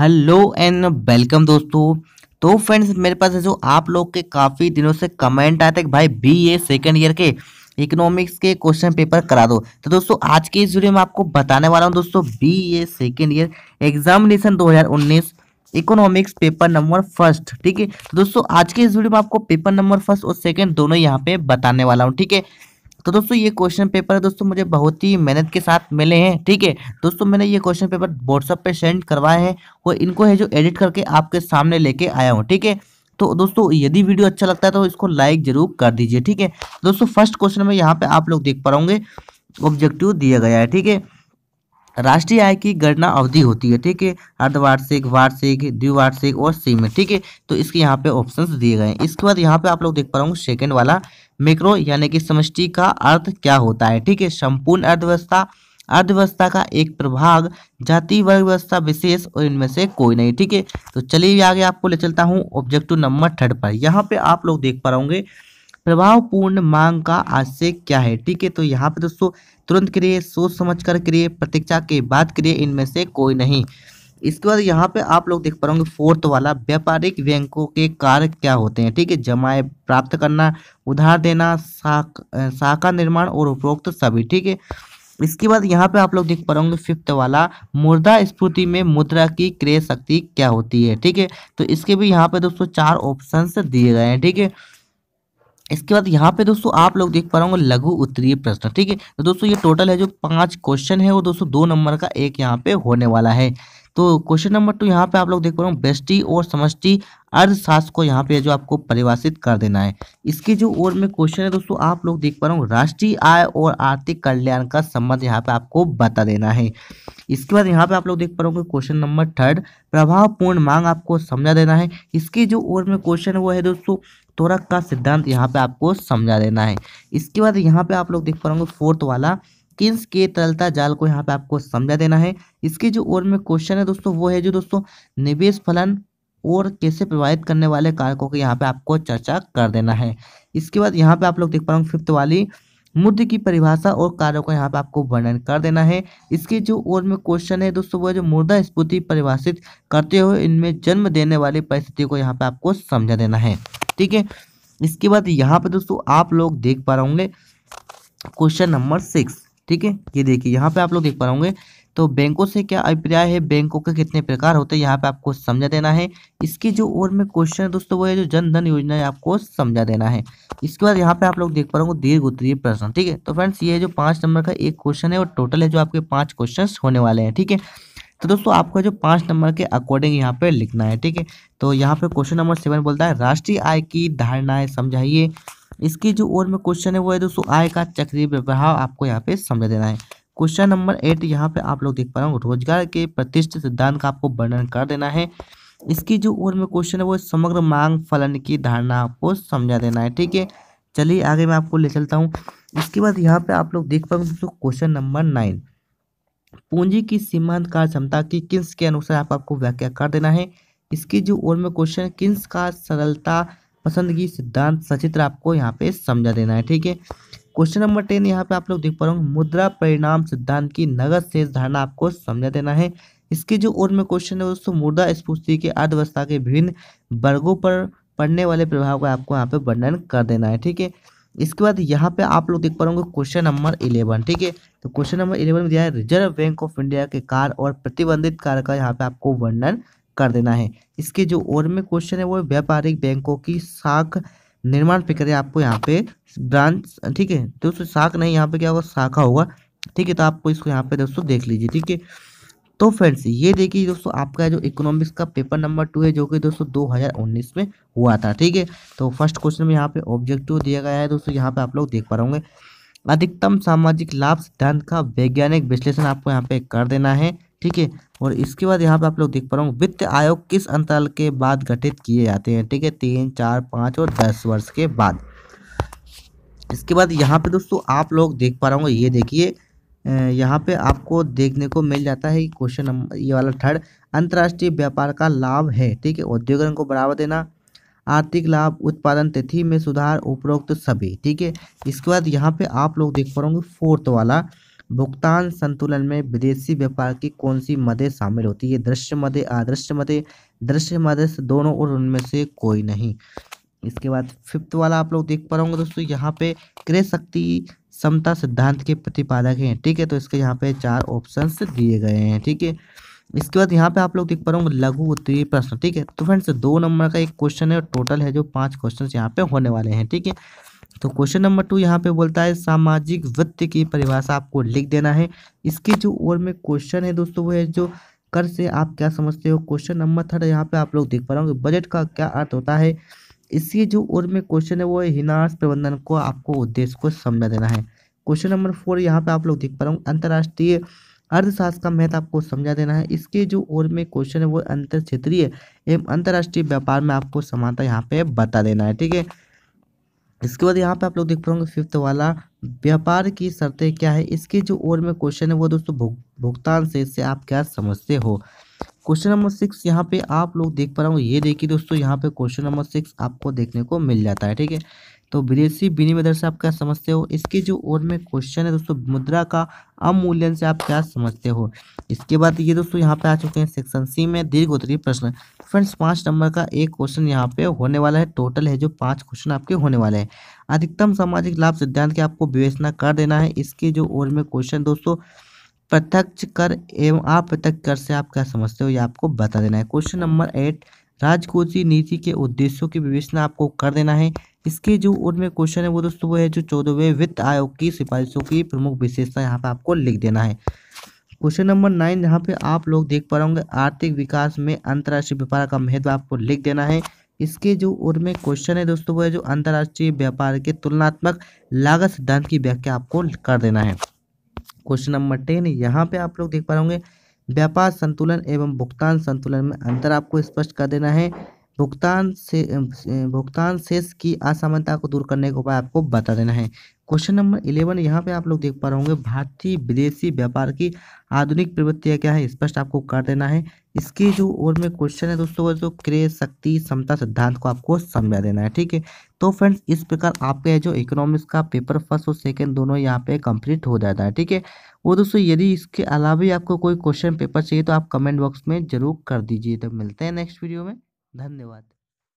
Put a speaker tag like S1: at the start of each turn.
S1: hello and welcome दोस्तों तो friends मेरे पास जो आप लोग के काफ़ी दिनों से कमेंट आए थे भाई बी ए सेकेंड ईयर के इकोनॉमिक्स के क्वेश्चन पेपर करा दो तो दोस्तों आज के इस वीडियो में आपको बताने वाला हूँ दोस्तों B A second year examination 2019 economics paper number first ठीक है तो दोस्तों आज के इस वीडियो में आपको पेपर नंबर फर्स्ट और सेकेंड दोनों यहाँ पे बताने वाला हूँ ठीक है तो दोस्तों ये क्वेश्चन पेपर है दोस्तों मुझे बहुत ही मेहनत के साथ मिले हैं ठीक है दोस्तों मैंने ये क्वेश्चन पेपर व्हाट्सअप पे सेंड करवाए हैं और इनको है जो एडिट करके आपके सामने लेके आया हूँ ठीक है तो दोस्तों यदि वीडियो अच्छा लगता है तो इसको लाइक जरूर कर दीजिए ठीक है दोस्तों फर्स्ट क्वेश्चन में यहाँ पे आप लोग देख पाओगे ऑब्जेक्टिव दिया गया है ठीक है राष्ट्रीय आय की गणना अवधि होती है ठीक है अर्धवार्षिक वार्षिक द्विवार्षिक और सीमित ठीक है तो इसके यहाँ पे ऑप्शंस दिए गए हैं इसके बाद यहाँ पे आप लोग देख पाओगे सेकेंड वाला मैक्रो यानी कि समष्टि का अर्थ क्या होता है ठीक है संपूर्ण अर्थव्यवस्था अर्थव्यवस्था का एक प्रभाग जाति वर्ग व्यवस्था विशेष और इनमें से कोई नहीं ठीक है तो चलिए आगे आपको ले चलता हूँ ऑब्जेक्टिव नंबर थर्ड पर यहाँ पे आप लोग देख पा रहे प्रभावपूर्ण मांग का आशय क्या है ठीक है तो यहाँ पे दोस्तों तुरंत करिए सोच समझ कर करिए प्रतीक्षा के बाद करिए इनमें से कोई नहीं इसके बाद यहाँ पे आप लोग देख पा रहे फोर्थ वाला व्यापारिक बैंकों के कार्य क्या होते हैं ठीक है जमाए प्राप्त करना उधार देना शाख शाखा निर्माण और उपरोक्त सभी ठीक है इसके बाद यहाँ पे आप लोग देख पा रहे फिफ्थ वाला मुद्रा स्फूर्ति में मुद्रा की क्रय शक्ति क्या होती है ठीक है तो इसके भी यहाँ पे दोस्तों चार ऑप्शन दिए गए हैं ठीक है इसके बाद यहाँ पे दोस्तों आप लोग देख पा रहे लघु उत्तरीय प्रश्न ठीक है तो दोस्तों ये टोटल है जो पांच क्वेश्चन है वो दोस्तों दो नंबर का एक यहाँ पे होने वाला है तो क्वेश्चन नंबर टू यहाँ पे आप लोग देख पा रहे हो बेस्टि और समष्टि अर्थशास्त्र को यहाँ पे जो आपको परिभाषित कर देना है इसके जो और में क्वेश्चन है दोस्तों आप लोग देख पा रहे हो राष्ट्रीय आय और आर्थिक कल्याण का संबंध यहाँ पे आपको बता देना है इसके बाद यहाँ पे आप लोग देख पा रहे क्वेश्चन नंबर थर्ड प्रभावपूर्ण मांग आपको समझा देना है इसके जो और में क्वेश्चन वो है दोस्तों तोरक का सिद्धांत यहाँ पे आपको समझा देना है इसके बाद यहाँ पे आप लोग देख पा पाओगे फोर्थ वाला किन्स के तरलता जाल को यहाँ पे आपको समझा देना है इसके जो और में क्वेश्चन है दोस्तों वो है जो दोस्तों निवेश फलन और कैसे प्रभावित करने वाले कारकों के यहाँ पे आपको चर्चा कर देना है इसके बाद यहाँ पे आप लोग देख पा रहे फिफ्थ वाली मुद्दे की परिभाषा और कार्यों का यहाँ पे आपको वर्णन कर देना है इसके जो और में क्वेश्चन है दोस्तों वो जो मुर्दा स्फूर्ति परिभाषित करते हुए इनमें जन्म देने वाली परिस्थिति को यहाँ पे आपको समझा देना है ठीक है इसके बाद यहाँ पे दोस्तों आप लोग देख पा रहे होंगे क्वेश्चन नंबर सिक्स ठीक है ये देखिए यहाँ पे आप लोग देख पा रहे तो बैंकों से क्या अभिप्राय है बैंकों के कितने प्रकार होते हैं यहाँ पे आपको समझा देना है इसके जो और में क्वेश्चन है दोस्तों वो है जो जन धन योजना है आपको समझा देना है इसके बाद यहाँ पे आप लोग देख पा रहे दीर्घ उत्तरीय प्रश्न ठीक है तो फ्रेंड्स ये जो पांच नंबर का एक क्वेश्चन है और टोटल है जो आपके पाँच क्वेश्चन होने वाले हैं ठीक है तो दोस्तों आपका जो पाँच नंबर के अकॉर्डिंग यहाँ पे लिखना है ठीक है तो यहाँ पे क्वेश्चन नंबर सेवन बोलता है राष्ट्रीय आय की धारणाएं समझाइए इसकी जो और में क्वेश्चन है वो है दोस्तों आय का चक्रीय व्यवहार आपको यहाँ पे समझ देना है क्वेश्चन नंबर एट यहाँ पे आप लोग देख पा रहे हो रोजगार के प्रतिष्ठित सिद्धांत का आपको वर्णन कर देना है इसकी जो और में क्वेश्चन है वो समग्र मांग फलन की धारणा आपको समझा देना है ठीक है चलिए आगे मैं आपको ले चलता हूँ इसके बाद यहाँ पे आप लोग देख पाएंगे दोस्तों क्वेश्चन नंबर नाइन पूंजी की सीमांत कार्य क्षमता की किन्स के अनुसार आप आपको व्याख्या कर देना है इसकी जो और में क्वेश्चन किन्स का सरलता पसंदगी सिद्धांत सचित्र आपको यहाँ पे समझा देना है ठीक है क्वेश्चन नंबर टेन यहाँ पे आप लोग देख पा रहे मुद्रा परिणाम सिद्धांत की नगद शेष धारणा आपको समझा देना है इसके जो और में क्वेश्चन है दोस्तों मुद्रा स्फूर्ति के अर्थव्यवस्था के विभिन्न वर्गों पर पड़ने वाले प्रभाव का आपको यहाँ पे वर्णन कर देना है ठीक है इसके बाद यहाँ पे आप लोग देख पा रहे क्वेश्चन नंबर इलेवन ठीक है तो क्वेश्चन नंबर इलेवन में दिया है रिजर्व बैंक ऑफ इंडिया के कार और प्रतिबंधित कार्य का यहाँ पे आपको वर्णन कर देना है इसके जो और में क्वेश्चन है वो व्यापारिक बैंकों की शाख निर्माण प्रक्रिया आपको यहाँ पे ब्रांच ठीक है दोस्तों शाख नहीं यहाँ पे क्या होगा शाखा होगा ठीक है तो आपको इसको यहाँ पे दोस्तों देख लीजिए ठीक है तो फ्रेंड्स ये देखिए दोस्तों आपका जो इकोनॉमिक्स का पेपर नंबर टू है जो कि दोस्तों 2019 में हुआ था ठीक है तो फर्स्ट क्वेश्चन में यहाँ पे ऑब्जेक्टिव दिया गया है दोस्तों यहाँ पे आप लोग देख पा रहे अधिकतम सामाजिक लाभ सिद्धांत का वैज्ञानिक विश्लेषण आपको यहाँ पे कर देना है ठीक है और इसके बाद यहाँ पे आप लोग देख पा रहा हूँ वित्त आयोग किस अंतराल के बाद गठित किए जाते हैं ठीक है तीन चार पाँच और दस वर्ष के बाद इसके बाद यहाँ पे दोस्तों आप लोग देख पा रहा हूँ ये देखिए यहाँ पे आपको देखने को मिल जाता है क्वेश्चन नंबर ये वाला थर्ड अंतर्राष्ट्रीय व्यापार का लाभ है ठीक है उद्योगन को बढ़ावा देना आर्थिक लाभ उत्पादन तिथि में सुधार उपरोक्त सभी ठीक है इसके बाद यहाँ पे आप लोग देख पा पाओगे फोर्थ वाला भुगतान संतुलन में विदेशी व्यापार की कौन सी मदे शामिल होती है दृश्य मदे आदृश्य मदे दृश्य मदे दोनों और उनमें से कोई नहीं इसके बाद फिफ्थ वाला आप लोग देख पाओगे दोस्तों यहाँ पे क्रय शक्ति समता सिद्धांत के प्रतिपादक हैं ठीक है तो इसके यहाँ पे चार ऑप्शन दिए गए हैं ठीक है इसके बाद यहाँ पे आप लोग देख पाओगे लघु उत्तरीय प्रश्न ठीक है तो फ्रेंड्स दो नंबर का एक क्वेश्चन है और टोटल है जो पांच क्वेश्चन यहाँ पे होने वाले हैं ठीक है तो क्वेश्चन नंबर टू यहाँ पे बोलता है सामाजिक वित्त की परिभाषा आपको लिख देना है इसके जो और में क्वेश्चन है दोस्तों वो है जो कर से आप क्या समझते हो क्वेश्चन नंबर थर्ड यहाँ पे आप लोग देख पा रहे हो बजट का क्या अर्थ होता है इसके जो और में क्वेश्चन है वो है प्रबंधन को आपको उद्देश्य को समझा देना है क्वेश्चन नंबर फोर यहाँ पे आप लोग देख पा रहे हो अंतर्राष्ट्रीय अर्थशास्त्र का महत्व आपको समझा देना है इसके जो और में क्वेश्चन है वो अंतर क्षेत्रीय एवं अंतर्राष्ट्रीय व्यापार में आपको समानता यहाँ पे बता देना है ठीक है इसके बाद यहाँ पे आप लोग देख पाओगे फिफ्थ वाला व्यापार की शर्तें क्या है इसके जो और में क्वेश्चन है वो दोस्तों भुगतान से इससे आप क्या समझते हो क्वेश्चन नंबर सिक्स यहाँ पे आप लोग देख पा रहा हूँ ये देखिए दोस्तों यहाँ पे क्वेश्चन नंबर सिक्स आपको देखने को मिल जाता है ठीक है तो विदेशी विनिमय दर से आप क्या समझते हो इसके जो और में क्वेश्चन है दोस्तों मुद्रा का अवमूल्यन से आप क्या समझते हो इसके बाद ये दोस्तों यहाँ पे आ चुके हैं सेक्शन सी में दीर्घ उत्तरीय प्रश्न फ्रेंड्स पाँच नंबर का एक क्वेश्चन यहाँ पे होने वाला है टोटल है जो पाँच क्वेश्चन आपके होने वाले हैं अधिकतम सामाजिक लाभ सिद्धांत की आपको विवेचना कर देना है इसके जो और में क्वेश्चन दोस्तों प्रत्यक्ष कर एवं अप्रत्यक्ष कर से आप क्या समझते हो ये आपको बता देना है क्वेश्चन नंबर एट राजकोषीय नीति के उद्देश्यों की विवेचना आपको कर देना है इसके जो उनमें क्वेश्चन है वो दोस्तों वो है जो चौदहवें वित्त आयोग की सिफारिशों की प्रमुख विशेषता यहाँ पे आपको लिख देना है क्वेश्चन नंबर नाइन यहाँ पे आप लोग देख पा रहे आर्थिक विकास में अंतर्राष्ट्रीय व्यापार का महत्व आपको लिख देना है इसके जो और में क्वेश्चन है दोस्तों वो है जो अंतर्राष्ट्रीय व्यापार के तुलनात्मक लागत सिद्धांत की व्याख्या आपको कर देना है क्वेश्चन नंबर टेन यहाँ पे आप लोग देख पा रहे व्यापार संतुलन एवं भुगतान संतुलन में अंतर आपको स्पष्ट कर देना है भुगतान से भुगतान शेष की असमानता को दूर करने का उपाय आपको बता देना है क्वेश्चन नंबर इलेवन यहाँ पे आप लोग देख पा रहे होंगे भारतीय विदेशी व्यापार की आधुनिक प्रवृत्तियाँ क्या है स्पष्ट आपको कर देना है इसके जो और में क्वेश्चन है दोस्तों वो जो क्रय शक्ति क्षमता सिद्धांत को आपको समझा देना है ठीक है तो फ्रेंड्स इस प्रकार आपका जो इकोनॉमिक्स का पेपर फर्स्ट और सेकेंड दोनों यहाँ पे कंप्लीट हो जाता है ठीक है वो दोस्तों यदि इसके अलावा भी आपको कोई क्वेश्चन पेपर चाहिए तो आप कमेंट बॉक्स में जरूर कर दीजिए तो मिलते हैं नेक्स्ट वीडियो में धन्यवाद